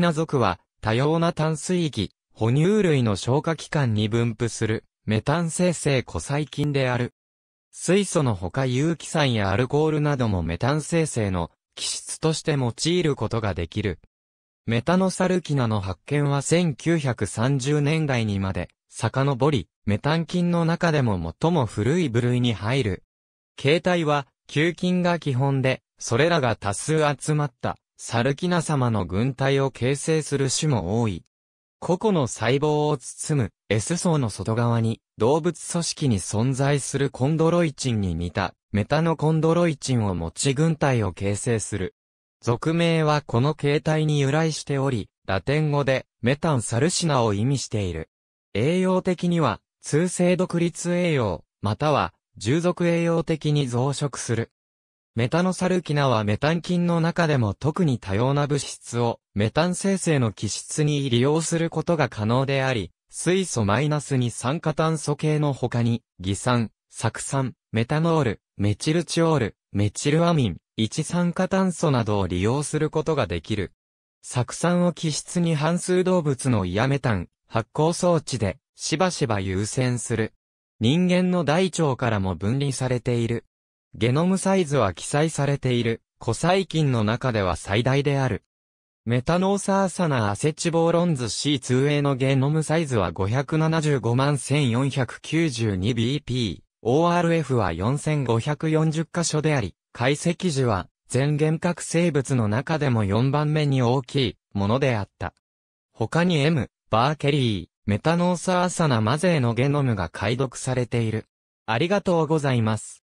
な属は、多様な炭水域、哺乳類の消化器官に分布する、メタン生成古細菌である。水素のほか有機酸やアルコールなどもメタン生成の気質として用いることができる。メタノサルキナの発見は1930年代にまで遡り、メタン菌の中でも最も古い部類に入る。形態は、球菌が基本で、それらが多数集まったサルキナ様の軍隊を形成する種も多い。個々の細胞を包む S 層の外側に動物組織に存在するコンドロイチンに似たメタノコンドロイチンを持ち軍隊を形成する。俗名はこの形態に由来しており、ラテン語でメタンサルシナを意味している。栄養的には通性独立栄養、または従属栄養的に増殖する。メタノサルキナはメタン菌の中でも特に多様な物質をメタン生成の基質に利用することが可能であり、水素マイナスに酸化炭素系の他に、偽酸、酢酸、メタノール、メチルチオール、メチルアミン、一酸化炭素などを利用することができる。酢酸を基質に反数動物のイヤメタン、発酵装置で、しばしば優先する。人間の大腸からも分離されている。ゲノムサイズは記載されている、古細菌の中では最大である。メタノーサーサナアセチボーロンズ C2A のゲノムサイズは 5751492bp、ORF は4540箇所であり、解析時は、全原核生物の中でも4番目に大きいものであった。他に M、バーケリー、メタノーサーサナマゼーのゲノムが解読されている。ありがとうございます。